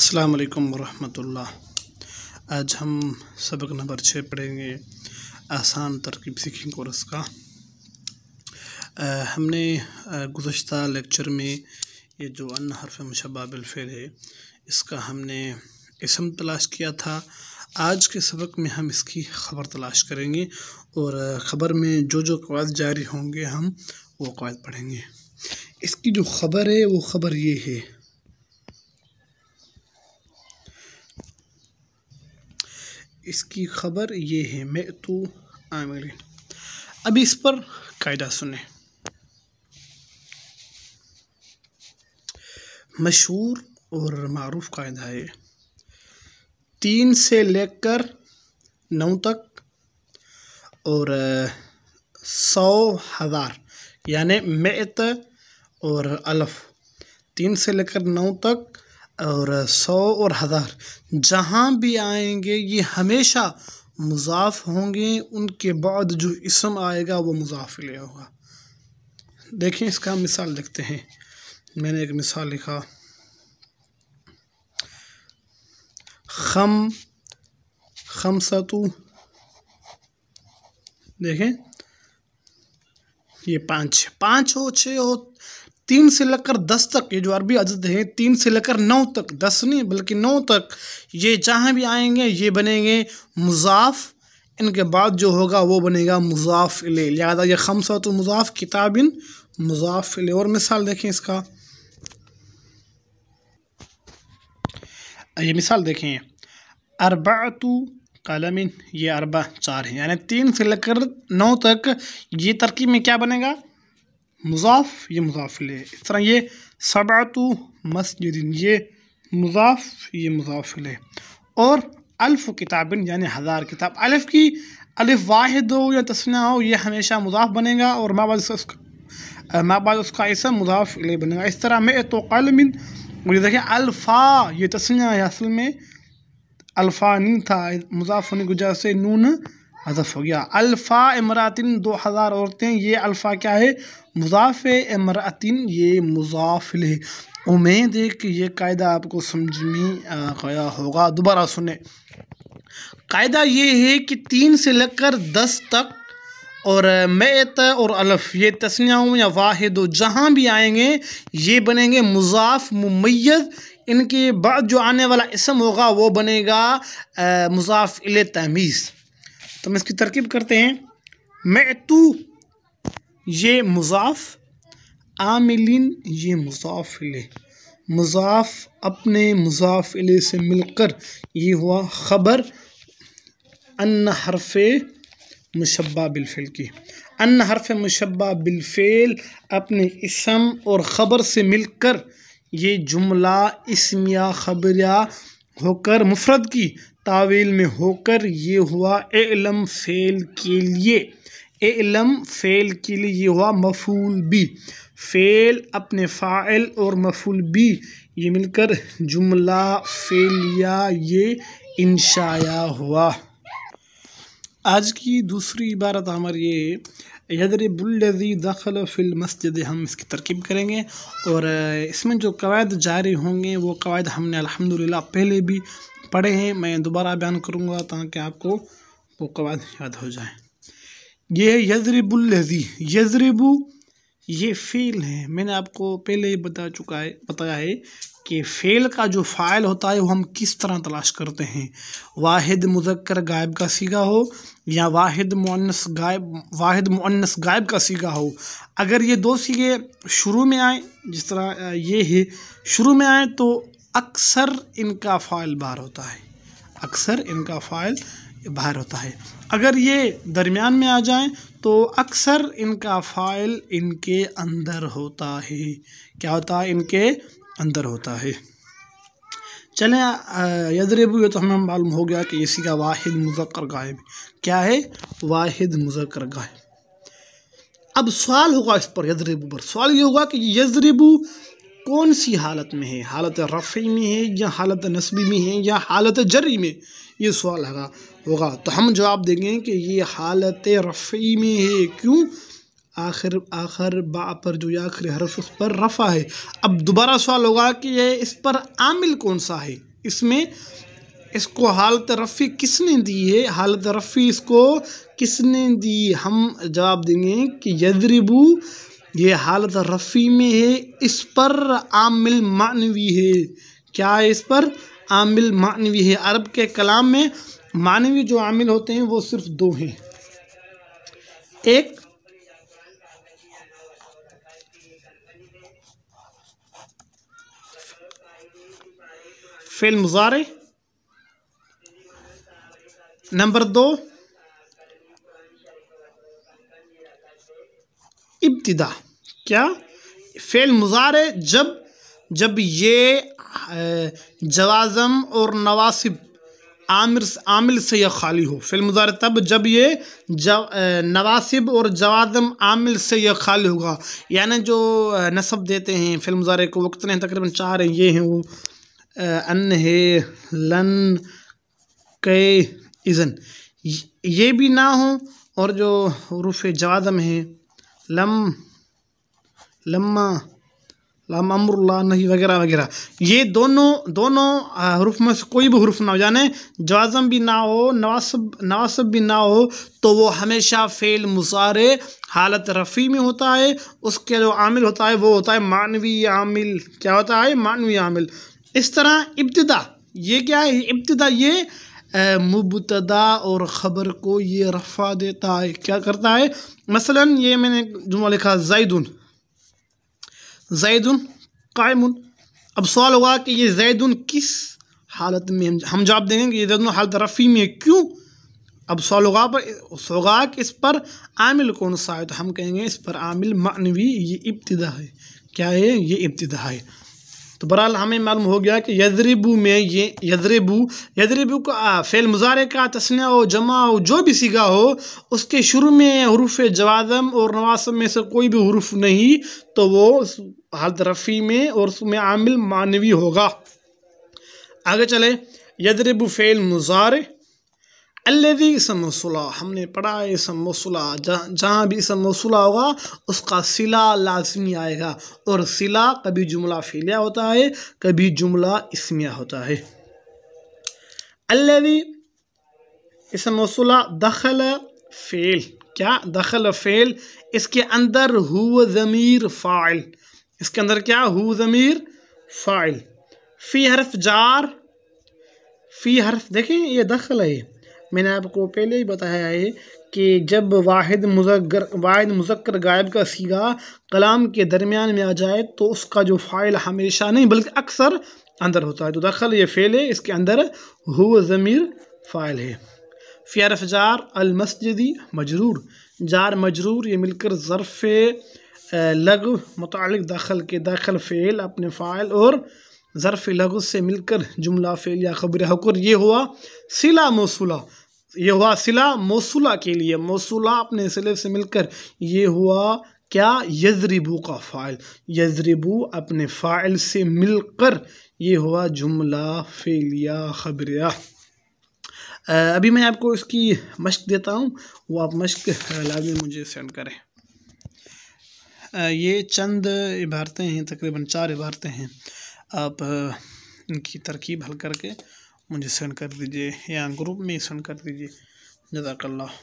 السلام علیکم ورحمۃ اللہ آج ہم سبق نمبر چھ پڑھیں گے آسان ترکیب سیکھیں کورس کا ہم نے گزشتہ لیکچر میں یہ جو ان حرف مشبہ بالفعل ہے اس کا ہم نے اسم تلاش کیا تھا آج کے سبق میں ہم اس کی خبر تلاش کریں گے اور خبر میں جو جو قواعد جاری ہوں گے ہم وہ قواعد پڑھیں گے اس کی جو خبر ہے وہ خبر یہ ہے اس کی خبر یہ ہے میں تو آمری اب اس پر قاعدہ سنیں مشہور اور معروف قاعدہ ہے تین سے لے کر نو تک اور سو ہزار یعنی میت اور الف تین سے لے کر نو تک اور سو اور ہزار جہاں بھی آئیں گے یہ ہمیشہ مضاف ہوں گے ان کے بعد جو اسم آئے گا وہ مضاف لے ہوگا دیکھیں اس کا مثال لکھتے ہیں میں نے ایک مثال لکھا خم خم دیکھیں یہ پانچ پانچ ہو چھ ہو تین سے لے کر دس تک یہ جو عربی عدد ہیں تین سے لے کر نو تک دس نہیں بلکہ نو تک یہ جہاں بھی آئیں گے یہ بنیں گے مضاف ان کے بعد جو ہوگا وہ بنے گا مضاف لہذا یہ خمسہ تو مضاف کتابن مضاف علی اور مثال دیکھیں اس کا یہ مثال دیکھیں اربعتو تو یہ اربع چار ہیں یعنی تین سے لے کر نو تک یہ ترکیب میں کیا بنے گا مضاف یہ مضاف لے اس طرح یہ سبعتو مسجد یہ مضاف یہ مضاف لے اور الف کتابن یعنی ہزار کتاب الف کی الف واحد ہو یا تسنہ ہو یہ ہمیشہ مضاف بنے گا اور ماں بعد اس کا ماں بعض اس کا ایسا مضاف لے بنے گا اس طرح میں تو قلم مجھے دیکھیں الفا یہ تسنہ ہے اصل میں الفا نہیں تھا مضاف مضافوں نے سے نون حضف ہو گیا الفا امراتن دو ہزار عورتیں یہ الفا کیا ہے مضاف امراتن یہ مضاف لے امید ہے کہ یہ قاعدہ آپ کو سمجھ میں گیا ہوگا دوبارہ سنیں قاعدہ یہ ہے کہ تین سے لگ کر دس تک اور میت اور الف یہ تسنیہوں یا واحد جہاں بھی آئیں گے یہ بنیں گے مضاف ممیز ان کے بعد جو آنے والا اسم ہوگا وہ بنے گا مضاف ال تمیز تو ہم اس کی ترکیب کرتے ہیں میں تو یہ مضاف عاملین یہ مضاف مضافل مضاف اپنے مضاف علی سے مل کر یہ ہوا خبر ان حرف مشبہ بالفعل کی ان حرف مشبہ بالفعل اپنے اسم اور خبر سے مل کر یہ جملہ اسمیہ خبریہ ہو کر مفرد کی تعویل میں ہو کر یہ ہوا اعلم فعل کے لیے اعلم فعل کے لیے یہ ہوا مفعول بی فعل اپنے فاعل اور مفعول بی یہ مل کر جملہ فیل یا یہ انشایا ہوا آج کی دوسری عبارت ہماری یدرب الذی دخل فی المسجد ہم اس کی ترکیب کریں گے اور اس میں جو قواعد جاری ہوں گے وہ قواعد ہم نے الحمدللہ پہلے بھی پڑھے ہیں میں دوبارہ بیان کروں گا تاکہ آپ کو وہ قواعد یاد ہو جائیں یہ ہے یزرب الزی یزربو یہ فیل ہے میں نے آپ کو پہلے ہی بتا چکا ہے بتایا ہے کہ فعل کا جو فائل ہوتا ہے وہ ہم کس طرح تلاش کرتے ہیں واحد مذکر غائب کا سیگا ہو یا واحد معنس غائب واحد معنس غائب کا سیگا ہو اگر یہ دو سیگے شروع میں آئیں جس طرح یہ ہے شروع میں آئیں تو اکثر ان کا فائل باہر ہوتا ہے اکثر ان کا فائل باہر ہوتا ہے اگر یہ درمیان میں آ جائیں تو اکثر ان کا فائل ان کے اندر ہوتا ہے کیا ہوتا ہے ان کے اندر ہوتا ہے چلیں یدربو یہ تو ہمیں معلوم ہو گیا کہ اسی کا واحد مذکر غائب کیا ہے واحد مذکر غائب اب سوال ہوگا اس پر یدربو پر سوال یہ ہوگا کہ یزربو کون سی حالت میں ہے حالت رفعی میں ہے یا حالت نصبی میں ہے یا حالت جری میں یہ سوال ہے ہوگا تو ہم جواب دیں گے کہ یہ حالت رفعی میں ہے کیوں آخر آخر با پر جو یہ آخر حرف اس پر رفع ہے اب دوبارہ سوال ہوگا کہ یہ اس پر عامل کون سا ہے اس میں اس کو حالت رفی کس نے دی ہے حالت رفی اس کو کس نے دی ہم جواب دیں گے کہ یدربو یہ حالت رفی میں ہے اس پر عامل معنوی ہے کیا ہے اس پر عامل معنوی ہے عرب کے کلام میں معنوی جو عامل ہوتے ہیں وہ صرف دو ہیں ایک فیلم زارے نمبر دو ابتدا کیا ہے جب جب یہ جوازم اور نواسب عامر عامل سے یہ خالی ہو فعل مضار تب جب یہ نواسب اور جوادم عامل سے یہ خالی ہوگا یعنی جو نصب دیتے ہیں فعل المزارے کو وقت نہیں تقریباً چاہ رہے یہ ہیں وہ ان ہے لن کے ازن یہ بھی نہ ہوں اور جو حروف جوادم ہیں لم لمہ لام امر اللہ نہیں وغیرہ وغیرہ یہ دونوں دونوں حرف میں سے کوئی بھی حروف نہ ہو جانے جوازم بھی نہ ہو نواسب نواسب بھی نہ ہو تو وہ ہمیشہ فعل مظاہرے حالت رفیع میں ہوتا ہے اس کے جو عامل ہوتا ہے وہ ہوتا ہے معنوی عامل کیا ہوتا ہے معنوی عامل اس طرح ابتدا یہ کیا ہے ابتدا یہ مبتدا اور خبر کو یہ رفع دیتا ہے کیا کرتا ہے مثلا یہ میں نے جمعہ لکھا زائدون زید اب سوال ہوگا کہ یہ زید کس حالت میں ہم جواب دیں گے کہ یہ زید حالت رفی میں کیوں اب ہوگا پر ہوگا کہ اس پر عامل کون سا ہے تو ہم کہیں گے اس پر عامل معنوی یہ ابتدا ہے کیا ہے یہ ابتدا ہے تو برحال ہمیں معلوم ہو گیا کہ یجریبو میں یہ یجریبو یدریبو کا فعل مزارے کا تسنیہ و جمع و جو بھی سیگا ہو اس کے شروع میں حروف جوازم اور نواسم میں سے کوئی بھی حروف نہیں تو وہ حد رفی میں اور اس میں عامل معنوی ہوگا آگے چلے یجریب فعل مزارے اسم موصولہ ہم نے پڑھا اسم موصولہ جہاں بھی اسم موصولہ ہوگا اس کا صلہ لازمی آئے گا اور صلہ کبھی جملہ فعلیہ ہوتا ہے کبھی جملہ اسمیہ ہوتا ہے الدی اسم موصولہ دخل فعل کیا دخل فعل اس کے اندر ہو ضمیر فاعل اس کے اندر کیا ہو ضمیر فاعل فی حرف جار فی حرف دیکھیں یہ دخل ہے میں نے آپ کو پہلے ہی بتایا ہے کہ جب واحد مذکر واحد مذکر غائب کا سیگا کلام کے درمیان میں آ جائے تو اس کا جو فائل ہمیشہ نہیں بلکہ اکثر اندر ہوتا ہے تو دخل یہ فیل ہے اس کے اندر ہو ضمیر فائل ہے فیارف جار المسجدی مجرور جار مجرور یہ مل کر ظرف لغ متعلق دخل کے داخل فعل اپنے فائل اور ظرف لغز سے مل کر جملہ فعل یا خبر حقر یہ ہوا سلا موصولہ یہ ہوا سلا موصولہ کے لیے موصولہ اپنے سلے سے مل کر یہ ہوا کیا یزربو کا فائل یزربو اپنے فائل سے مل کر یہ ہوا جملہ فعلیہ خبر ابھی میں آپ کو اس کی مشق دیتا ہوں وہ آپ مشق مجھے سینڈ کریں یہ چند عبارتیں ہیں تقریباً چار عبارتیں ہیں آپ ان کی ترکیب حل کر کے مجھے سینڈ کر دیجیے یا گروپ میں ہی سینڈ کر دیجیے جزاک اللہ